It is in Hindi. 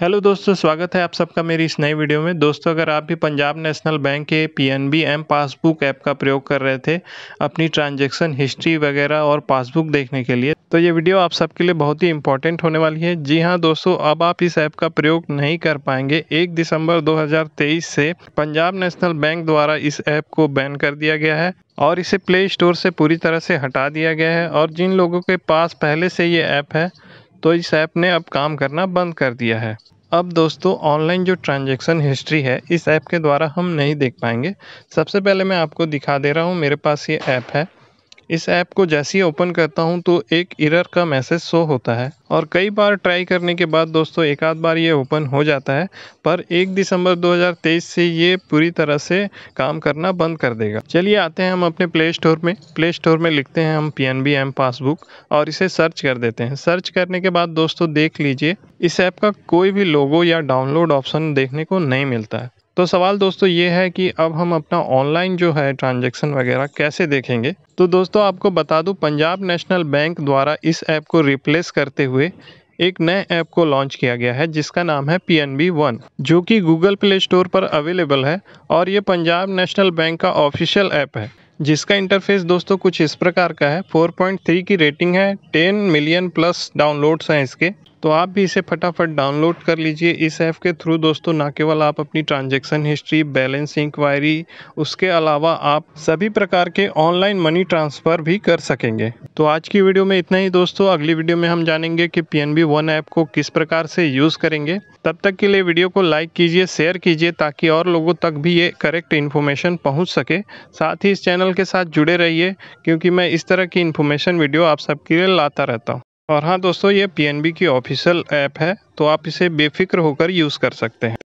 हेलो दोस्तों स्वागत है आप सबका मेरी इस नई वीडियो में दोस्तों अगर आप भी पंजाब नेशनल बैंक के P N B M passbook app का प्रयोग कर रहे थे अपनी ट्रांजैक्शन हिस्ट्री वगैरह और पासबुक देखने के लिए तो ये वीडियो आप सबके लिए बहुत ही इंपॉर्टेंट होने वाली है जी हाँ दोस्तों अब आप इस ऐप का प्रयोग नहीं कर पाएंगे एक दिसंबर दो से पंजाब नेशनल बैंक द्वारा इस ऐप को बैन कर दिया गया है और इसे प्ले स्टोर से पूरी तरह से हटा दिया गया है और जिन लोगों के पास पहले से ये ऐप है तो इस ऐप ने अब काम करना बंद कर दिया है अब दोस्तों ऑनलाइन जो ट्रांजैक्शन हिस्ट्री है इस ऐप के द्वारा हम नहीं देख पाएंगे सबसे पहले मैं आपको दिखा दे रहा हूँ मेरे पास ये ऐप है इस ऐप को जैसे ही ओपन करता हूँ तो एक इरर का मैसेज शो होता है और कई बार ट्राई करने के बाद दोस्तों एक आध बार ये ओपन हो जाता है पर एक दिसंबर 2023 से ये पूरी तरह से काम करना बंद कर देगा चलिए आते हैं हम अपने प्ले स्टोर में प्ले स्टोर में लिखते हैं हम P N B M passbook और इसे सर्च कर देते हैं सर्च करने के बाद दोस्तों देख लीजिए इस ऐप का कोई भी लोगो या डाउनलोड ऑप्शन देखने को नहीं मिलता है तो सवाल दोस्तों ये है कि अब हम अपना ऑनलाइन जो है ट्रांजैक्शन वगैरह कैसे देखेंगे तो दोस्तों आपको बता दूं पंजाब नेशनल बैंक द्वारा इस ऐप को रिप्लेस करते हुए एक नए ऐप को लॉन्च किया गया है जिसका नाम है पी एन बी वन जो कि गूगल प्ले स्टोर पर अवेलेबल है और ये पंजाब नेशनल बैंक का ऑफिशियल ऐप है जिसका इंटरफेस दोस्तों कुछ इस प्रकार का है 4.3 की रेटिंग है 10 मिलियन प्लस डाउनलोड्स हैं इसके तो आप भी इसे फटाफट डाउनलोड कर लीजिए इस ऐप के थ्रू दोस्तों ना केवल आप अपनी ट्रांजैक्शन हिस्ट्री बैलेंस इंक्वायरी उसके अलावा आप सभी प्रकार के ऑनलाइन मनी ट्रांसफ़र भी कर सकेंगे तो आज की वीडियो में इतना ही दोस्तों अगली वीडियो में हम जानेंगे कि पी एन वन ऐप को किस प्रकार से यूज़ करेंगे तब तक के लिए वीडियो को लाइक कीजिए शेयर कीजिए ताकि और लोगों तक भी ये करेक्ट इन्फॉर्मेशन पहुँच सके साथ ही इस चैनल के साथ जुड़े रहिए क्योंकि मैं इस तरह की इन्फॉर्मेशन वीडियो आप सबके लिए लाता रहता हूँ और हाँ दोस्तों ये पी की ऑफिशियल ऐप है तो आप इसे बेफिक्र होकर यूज़ कर सकते हैं